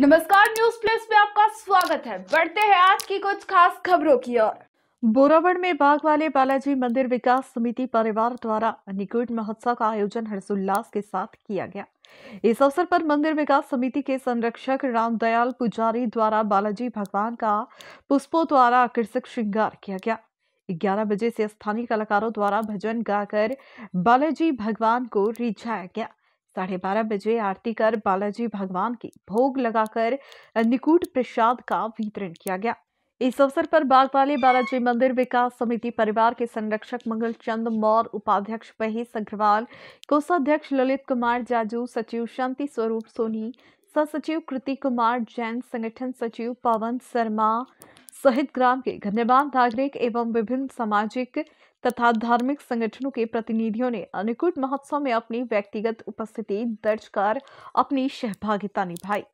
नमस्कार news plus में आपका स्वागत है बढ़ते हैं आज की कुछ खास खबरों की ओर बोरावड़ में बाग वाले बालाजी मंदिर विकास समिति परिवार द्वारा निकुट महोत्सव का आयोजन हर्षोल्लास के साथ किया गया इस अवसर पर मंदिर विकास समिति के संरक्षक रामदयाल पुजारी द्वारा बालाजी भगवान का पुष्पों द्वारा आकर्षक श्रृंगार किया गया 11 बजे से स्थानीय कलाकारों द्वारा भजन गाकर बालाजी भगवान को रिझाया गया साढ़े बारह बजे आरती कर बालाजी भगवान के भोग लगाकर निकुट प्रसाद का वितरण किया गया इस अवसर पर बागवाली बालाजी मंदिर विकास समिति परिवार के संरक्षक मंगल चंद मौर उपाध्यक्ष महेश अग्रवाल कोषाध्यक्ष ललित कुमार जाजू सचिव शांति स्वरूप सोनी सचिव कृति कुमार जैन संगठन सचिव पवन शर्मा सहित ग्राम के गण्यमान नागरिक एवं विभिन्न सामाजिक तथा धार्मिक संगठनों के प्रतिनिधियों ने अन्नकूट महोत्सव में अपनी व्यक्तिगत उपस्थिति दर्ज कर अपनी सहभागिता निभाई